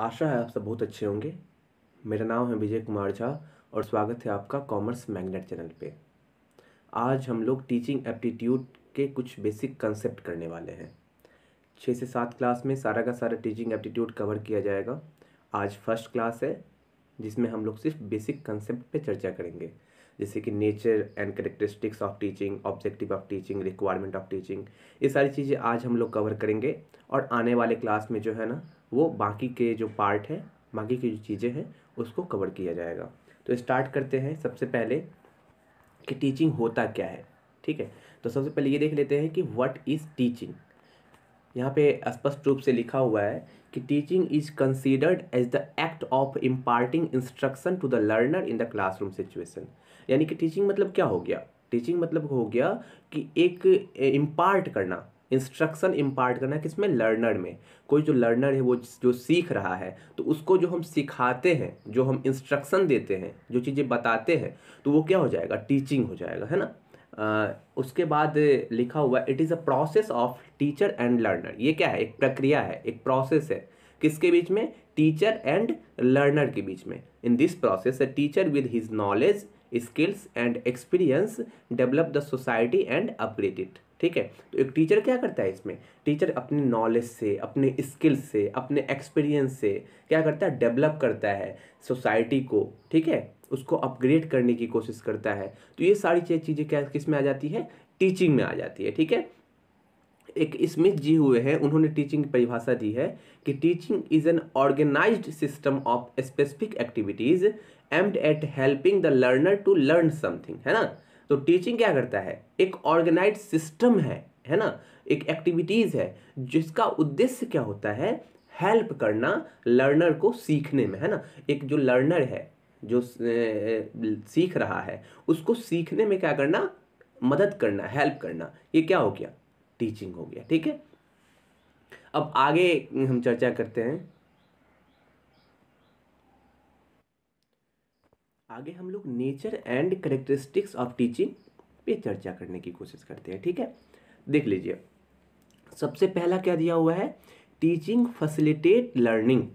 आशा है आप सब बहुत अच्छे होंगे मेरा नाम है विजय कुमार झा और स्वागत है आपका कॉमर्स मैग्नेट चैनल पे आज हम लोग टीचिंग एप्टीट्यूड के कुछ बेसिक कंसेप्ट करने वाले हैं छः से सात क्लास में सारा का सारा टीचिंग एप्टीट्यूड कवर किया जाएगा आज फर्स्ट क्लास है जिसमें हम लोग सिर्फ बेसिक कंसेप्ट पे चर्चा करेंगे जैसे कि nature and characteristics of teaching objective of teaching requirement of teaching ये सारी चीज़ें आज हम लोग कवर करेंगे और आने वाले क्लास में जो है ना वो बाकी के जो पार्ट हैं बाकी की जो चीज़ें हैं उसको कवर किया जाएगा तो स्टार्ट करते हैं सबसे पहले कि टीचिंग होता क्या है ठीक है तो सबसे पहले ये देख लेते हैं कि व्हाट इज़ टीचिंग यहाँ पे स्पष्ट रूप से लिखा हुआ है कि teaching is considered as the act of imparting instruction to the learner in the classroom situation यानी कि टीचिंग मतलब क्या हो गया टीचिंग मतलब हो गया कि एक इम्पार्ट करना इंस्ट्रक्शन इम्पार्ट करना है किसमें लर्नर में कोई जो लर्नर है वो जो सीख रहा है तो उसको जो हम सिखाते हैं जो हम इंस्ट्रक्शन देते हैं जो चीज़ें बताते हैं तो वो क्या हो जाएगा टीचिंग हो जाएगा है ना आ, उसके बाद लिखा हुआ it is a process of teacher and learner ये क्या है एक प्रक्रिया है एक प्रोसेस है किसके बीच में टीचर एंड लर्नर के बीच में in this process a teacher with his knowledge skills and experience develop the society and upgrade it ठीक है तो एक टीचर क्या करता है इसमें टीचर अपने नॉलेज से अपने स्किल से अपने एक्सपीरियंस से क्या करता है डेवलप करता है सोसाइटी को ठीक है उसको अपग्रेड करने की कोशिश करता है तो ये सारी चीज़ें क्या किस में आ जाती है टीचिंग में आ जाती है ठीक है एक स्मिथ जी हुए हैं उन्होंने टीचिंग की परिभाषा दी है कि teaching is an organise system of specific activities aimed at helping the learner to learn something है ना तो टीचिंग क्या करता है एक ऑर्गेनाइज सिस्टम है है ना एक एक्टिविटीज़ है जिसका उद्देश्य क्या होता है हेल्प करना लर्नर को सीखने में है ना एक जो लर्नर है जो सीख रहा है उसको सीखने में क्या करना मदद करना हेल्प करना ये क्या हो गया टीचिंग हो गया ठीक है अब आगे हम चर्चा करते हैं आगे हम लोग nature and characteristics of teaching पे चर्चा करने की कोशिश करते हैं ठीक है देख लीजिए सबसे पहला क्या दिया हुआ है टीचिंग फैसिलिटेट लर्निंग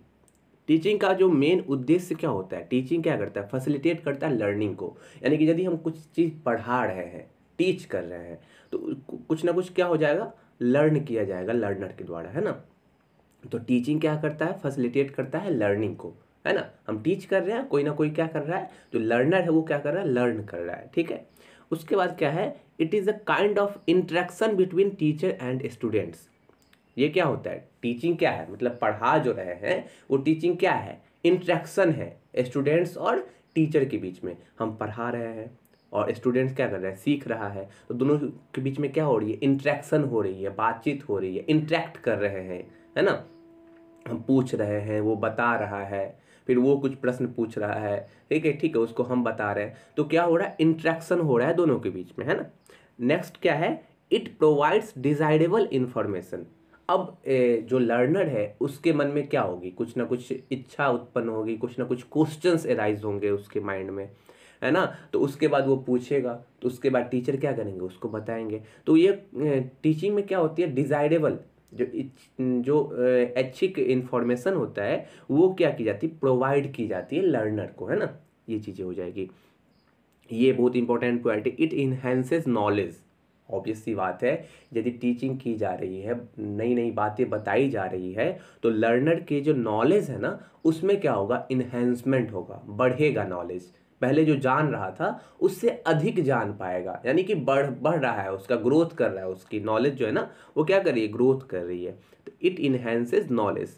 टीचिंग का जो मेन उद्देश्य क्या होता है टीचिंग क्या करता है फैसिलिटेट करता है लर्निंग को यानी कि यदि हम कुछ चीज़ पढ़ा रहे हैं टीच कर रहे हैं तो कुछ ना कुछ क्या हो जाएगा लर्न किया जाएगा लर्नर के द्वारा है ना तो टीचिंग क्या करता है फैसिलिटेट करता है लर्निंग को है ना हम टीच कर रहे हैं कोई ना कोई क्या कर रहा है जो लर्नर है वो क्या कर रहा है लर्न कर रहा है ठीक है उसके बाद क्या है it is a kind of interaction between teacher and students ये क्या होता है टीचिंग क्या है मतलब पढ़ा जो रहे हैं वो टीचिंग क्या है इंट्रैक्शन है स्टूडेंट्स और टीचर के बीच में हम पढ़ा रहे हैं और स्टूडेंट्स क्या कर रहे हैं सीख रहा है तो दोनों के बीच में क्या हो रही है इंट्रैक्शन हो रही है बातचीत हो रही है इंट्रैक्ट कर रहे हैं है ना हम पूछ रहे हैं वो बता रहा है फिर वो कुछ प्रश्न पूछ रहा है ठीक है ठीक है उसको हम बता रहे हैं तो क्या हो रहा है इंट्रैक्शन हो रहा है दोनों के बीच में है ना नेक्स्ट क्या है इट प्रोवाइड्स डिजायरेबल इन्फॉर्मेशन अब जो लर्नर है उसके मन में क्या होगी कुछ ना कुछ इच्छा उत्पन्न होगी कुछ ना कुछ क्वेश्चंस एराइज होंगे उसके माइंड में है ना तो उसके बाद वो पूछेगा तो उसके बाद टीचर क्या करेंगे उसको बताएंगे तो ये टीचिंग में क्या होती है डिज़ायरेबल जो जो ऐच्छिक इन्फॉर्मेशन होता है वो क्या की जाती है प्रोवाइड की जाती है लर्नर को है ना ये चीज़ें हो जाएगी ये बहुत important quality it enhances knowledge obvious सी बात है यदि टीचिंग की जा रही है नई नई बातें बताई जा रही है तो लर्नर के जो नॉलेज है ना उसमें क्या होगा इन्हेंसमेंट होगा बढ़ेगा नॉलेज पहले जो जान रहा था उससे अधिक जान पाएगा यानी कि बढ़ बढ़ रहा है उसका ग्रोथ कर रहा है उसकी नॉलेज जो है ना वो क्या कर रही है ग्रोथ कर रही है तो it enhances knowledge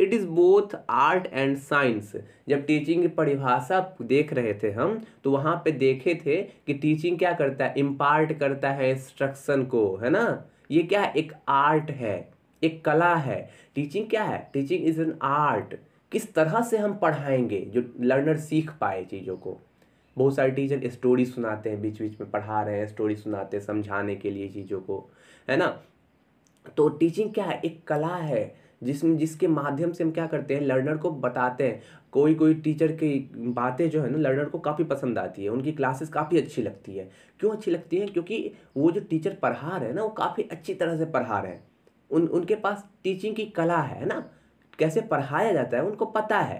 it is both art and science जब टीचिंग की परिभाषा देख रहे थे हम तो वहाँ पे देखे थे कि टीचिंग क्या करता है इम्पार्ट करता है इंस्ट्रक्शन को है ना ये क्या है एक आर्ट है एक कला है टीचिंग क्या है टीचिंग इज़ एन आर्ट किस तरह से हम पढ़ाएंगे जो लर्नर सीख पाए चीज़ों को बहुत सारे टीचर स्टोरी सुनाते हैं बीच बीच में पढ़ा रहे हैं स्टोरी सुनाते हैं समझाने के लिए चीज़ों को है ना तो टीचिंग क्या है एक कला है जिसमें जिसके माध्यम से हम क्या करते हैं लर्नर को बताते हैं कोई कोई टीचर की बातें जो है ना लर्नर को काफ़ी पसंद आती है उनकी क्लासेस काफ़ी अच्छी लगती है क्यों अच्छी लगती है क्योंकि वो जो टीचर पढ़ा रहे हैं ना वो काफ़ी अच्छी तरह से पढ़ा रहे हैं उन उनके पास टीचिंग की कला है ना कैसे पढ़ाया जाता है उनको पता है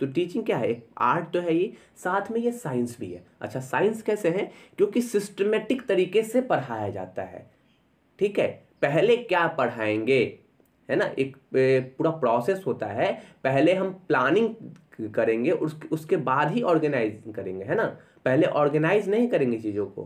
तो टीचिंग क्या है आर्ट तो है ये साथ में ये साइंस भी है अच्छा साइंस कैसे है क्योंकि सिस्टमेटिक तरीके से पढ़ाया जाता है ठीक है पहले क्या पढ़ाएंगे है ना एक पूरा प्रोसेस होता है पहले हम प्लानिंग करेंगे उस, उसके बाद ही ऑर्गेनाइज करेंगे है ना पहले ऑर्गेनाइज नहीं करेंगे चीज़ों को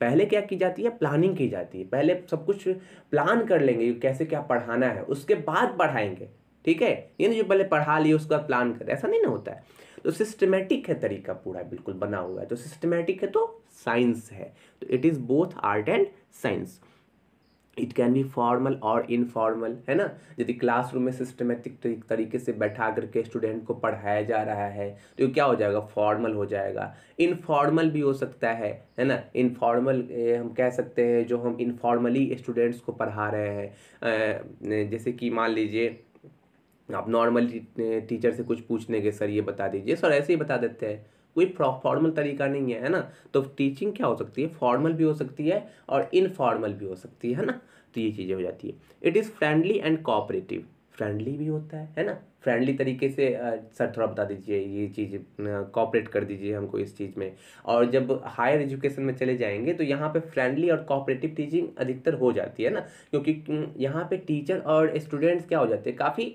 पहले क्या की जाती है प्लानिंग की जाती है पहले सब कुछ प्लान कर लेंगे कैसे क्या पढ़ाना है उसके बाद पढ़ाएंगे ठीक है ये नहीं तो जो पहले पढ़ा लिए उसका प्लान करें ऐसा नहीं ना होता है तो सिस्टमेटिक है तरीका पूरा बिल्कुल बना हुआ है तो सिस्टमेटिक है तो साइंस है तो it is both art and science it can be formal और इनफॉर्मल है ना यदि क्लासरूम में सिस्टमेटिक तरीके से बैठा करके स्टूडेंट को पढ़ाया जा रहा है तो क्या हो जाएगा फॉर्मल हो जाएगा इनफॉर्मल भी हो सकता है है ना इनफॉर्मल हम कह सकते हैं जो हम इनफॉर्मली स्टूडेंट्स को पढ़ा रहे हैं जैसे कि मान लीजिए आप नॉर्मल टीचर से कुछ पूछने के सर ये बता दीजिए सर ऐसे ही बता देते हैं कोई फॉर्मल तरीका नहीं है है ना तो टीचिंग क्या हो सकती है फॉर्मल भी हो सकती है और इनफॉर्मल भी हो सकती है ना तो ये चीज़ें हो जाती है it is friendly and cooperative friendly भी होता है है ना फ्रेंडली तरीके से सर थोड़ा बता दीजिए ये चीज़ कॉपरेट कर दीजिए हमको इस चीज़ में और जब हायर एजुकेशन में चले जाएंगे तो यहाँ पे फ्रेंडली और कॉपरेटिव टीचिंग अधिकतर हो जाती है ना क्योंकि यहाँ पे टीचर और स्टूडेंट्स क्या हो जाते हैं काफ़ी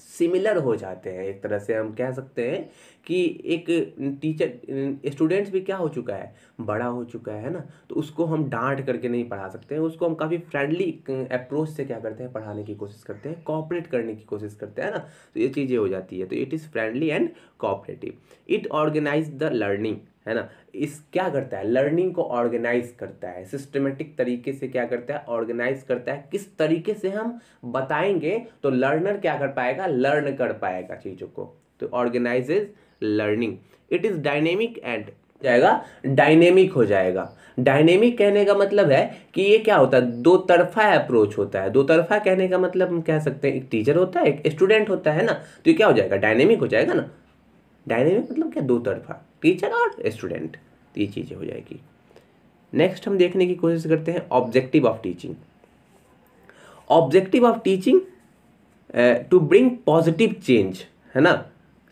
सिमिलर हो जाते हैं एक तरह से हम कह सकते हैं कि एक टीचर स्टूडेंट्स भी क्या हो चुका है बड़ा हो चुका है ना तो उसको हम डांट करके नहीं पढ़ा सकते हैं उसको हम काफ़ी फ्रेंडली अप्रोच से क्या करते हैं पढ़ाने की कोशिश करते हैं कॉपरेट करने की कोशिश करते हैं ना तो ये चीज़ें हो जाती है तो it is friendly and cooperative it organise the learning है ना इस क्या करता है लर्निंग को ऑर्गेनाइज करता है सिस्टमेटिक तरीके से क्या करता है ऑर्गेनाइज करता है किस तरीके से हम बताएंगे तो लर्नर क्या कर पाएगा लर्न कर पाएगा चीज़ों को तो organise is learning it is dynamic and जाएगा डायनेमिक हो जाएगा डायनेमिक कहने का मतलब है कि ये क्या होता है दो तरफा अप्रोच होता है दो तरफा कहने का मतलब हम कह सकते हैं एक टीचर होता है एक स्टूडेंट होता है ना तो ये क्या हो जाएगा डायनेमिक हो जाएगा ना डायनेमिक मतलब क्या दो तरफा टीचर और स्टूडेंट ये चीज़ें हो जाएगी नेक्स्ट हम देखने की कोशिश करते हैं objective of teaching objective of teaching to bring positive change है ना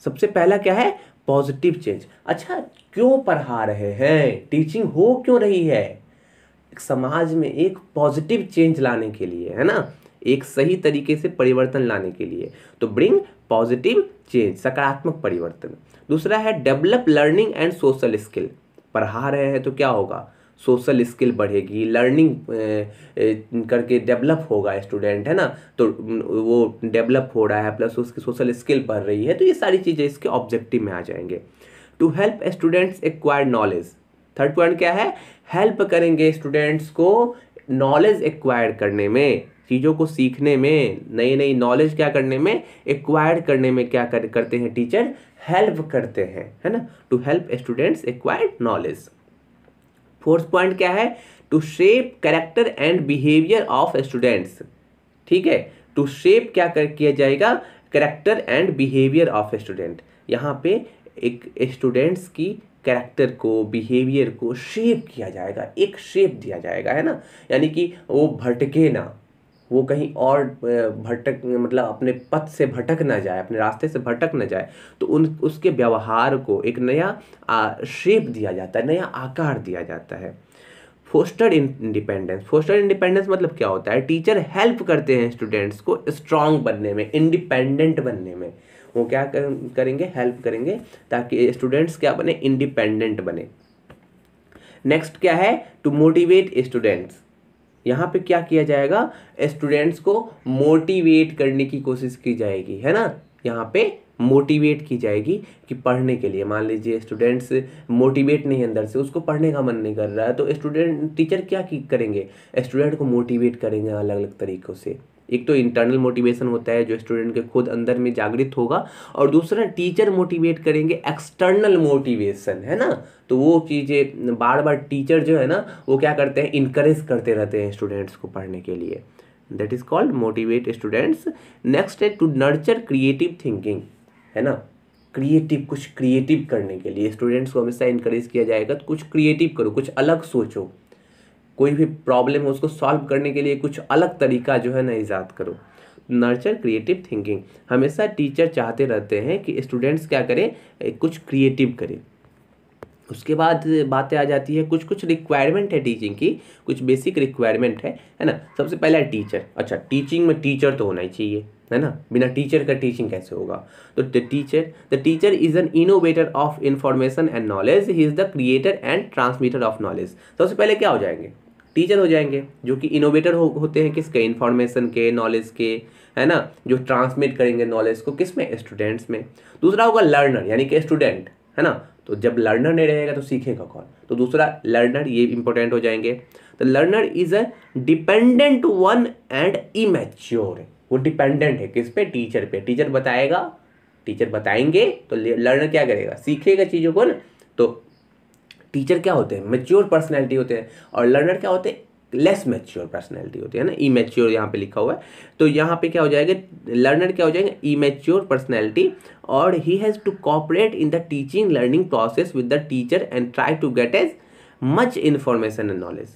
सबसे पहला क्या है पॉजिटिव चेंज अच्छा क्यों पढ़ा रहे हैं टीचिंग हो क्यों रही है समाज में एक पॉजिटिव चेंज लाने के लिए है ना एक सही तरीके से परिवर्तन लाने के लिए तो ब्रिंग पॉजिटिव चेंज सकारात्मक परिवर्तन दूसरा है develop learning and social skill पढ़ा रहे हैं तो क्या होगा सोशल स्किल बढ़ेगी लर्निंग करके डेवलप होगा स्टूडेंट है ना तो वो डेवलप हो रहा है प्लस उसकी सोशल स्किल बढ़ रही है तो ये सारी चीज़ें इसके ऑब्जेक्टिव में आ जाएंगे to help students acquire knowledge third point क्या है हेल्प करेंगे स्टूडेंट्स को नॉलेज एक्वायर करने में चीज़ों को सीखने में नई नई नॉलेज क्या करने में एक्वायर करने में क्या कर, करते हैं टीचर हेल्प करते हैं है ना to help students acquire knowledge fourth point क्या है to shape character and behaviour of students ठीक है टू शेप क्या कर किया जाएगा character and behaviour of student यहाँ पे एक स्टूडेंट्स की करेक्टर को बिहेवियर को शेप किया जाएगा एक शेप दिया जाएगा है ना यानी कि वो भटके ना वो कहीं और भटक मतलब अपने पथ से भटक ना जाए अपने रास्ते से भटक ना जाए तो उन उसके व्यवहार को एक नया शेप दिया जाता है नया आकार दिया जाता है फोस्टर इंडिपेंडेंस फोस्टर इंडिपेंडेंस मतलब क्या होता है टीचर हेल्प करते हैं स्टूडेंट्स को स्ट्रांग बनने में इंडिपेंडेंट बनने में वो क्या करेंगे हेल्प करेंगे ताकि स्टूडेंट्स क्या बने इंडिपेंडेंट बने नेक्स्ट क्या है टू मोटिवेट स्टूडेंट्स यहाँ पे क्या किया जाएगा स्टूडेंट्स को मोटिवेट करने की कोशिश की जाएगी है ना यहाँ पे मोटिवेट की जाएगी कि पढ़ने के लिए मान लीजिए स्टूडेंट्स मोटिवेट नहीं अंदर से उसको पढ़ने का मन नहीं कर रहा है तो स्टूडेंट टीचर क्या की करेंगे स्टूडेंट को मोटिवेट करेंगे अलग अलग तरीक़ों से एक तो इंटरनल मोटिवेशन होता है जो स्टूडेंट के खुद अंदर में जागृत होगा और दूसरा टीचर मोटिवेट करेंगे एक्सटर्नल मोटिवेशन है ना तो वो चीज़ें बार बार टीचर जो है ना वो क्या करते हैं इनक्रेज करते रहते हैं स्टूडेंट्स को पढ़ने के लिए that is called motivate students next है टू नर्चर क्रिएटिव थिंकिंग है ना क्रिएटिव कुछ क्रिएटिव करने के लिए स्टूडेंट्स को हमेशा इंकरेज किया जाएगा तो कुछ क्रिएटिव करो कुछ अलग सोचो कोई भी प्रॉब्लम है उसको सॉल्व करने के लिए कुछ अलग तरीका जो है ना ईजाद करो नर्चर क्रिएटिव थिंकिंग हमेशा टीचर चाहते रहते हैं कि स्टूडेंट्स क्या करें कुछ क्रिएटिव करें उसके बाद बातें आ जाती है कुछ कुछ रिक्वायरमेंट है टीचिंग की कुछ बेसिक रिक्वायरमेंट है है ना सबसे पहला है टीचर अच्छा टीचिंग में टीचर तो होना ही चाहिए है ना बिना टीचर का टीचिंग कैसे होगा तो the teacher the teacher is an innovator of information and knowledge he is the creator and transmitter of knowledge सबसे पहले क्या हो जाएंगे टीचर हो जाएंगे जो कि इनोवेटर हो, होते हैं किसके इन्फॉर्मेशन के नॉलेज के है ना जो ट्रांसमिट करेंगे नॉलेज को किस में स्टूडेंट्स में दूसरा होगा लर्नर यानी कि स्टूडेंट है ना तो जब लर्नर नहीं रहेगा तो सीखेगा कौन तो दूसरा लर्नर ये इंपॉर्टेंट हो जाएंगे तो learner is a dependent one and immature वो डिपेंडेंट है किस पे टीचर पे टीचर बताएगा टीचर बताएंगे तो लर्नर क्या करेगा सीखेगा चीज़ों को ना तो टीचर क्या होते हैं मेच्योर पर्सनैलिटी होते हैं और लर्नर क्या होते हैं लेस मेच्योर पर्सनैलिटी होती है ना ई मेच्योर यहाँ पे लिखा हुआ है तो यहाँ पे क्या हो जाएगा लर्नर क्या हो जाएगा ई मेच्योर पर्सनैलिटी और he has to cooperate in the teaching learning process with the teacher and try to get as much information and knowledge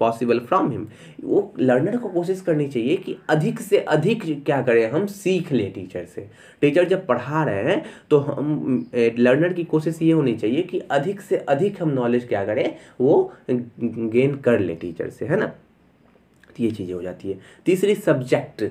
possible from him वो लर्नर को कोशिश करनी चाहिए कि अधिक से अधिक क्या करें हम सीख लें टीचर से टीचर जब पढ़ा रहे हैं तो हम लर्नर की कोशिश ये होनी चाहिए कि अधिक से अधिक हम नॉलेज क्या करें वो गेन कर लें टीचर से है ना तो ये चीज़ें हो जाती है तीसरी सब्जेक्ट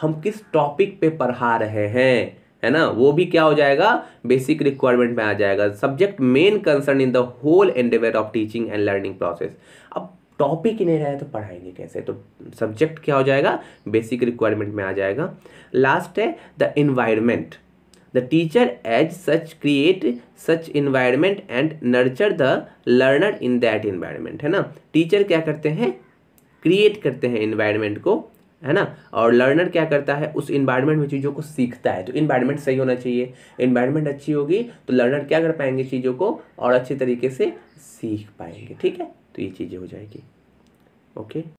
हम किस टॉपिक पे पढ़ा रहे हैं है ना वो भी क्या हो जाएगा बेसिक रिक्वायरमेंट में आ जाएगा subject main concern in the whole endeavour of teaching and learning process अब टॉपिक ही नहीं रहे तो पढ़ाएंगे कैसे तो सब्जेक्ट क्या हो जाएगा बेसिक रिक्वायरमेंट में आ जाएगा लास्ट है the environment the teacher as such create such environment and nurture the learner in that environment है ना टीचर क्या करते हैं क्रिएट करते हैं इन्वायरमेंट को है ना और लर्नर क्या करता है उस इन्वायरमेंट में चीज़ों को सीखता है तो इन्वायरमेंट सही होना चाहिए इन्वायरमेंट अच्छी होगी तो लर्नर क्या कर पाएंगे चीज़ों को और अच्छे तरीके से सीख पाएंगे ठीक है तो ये चीज़ें हो जाएगी ओके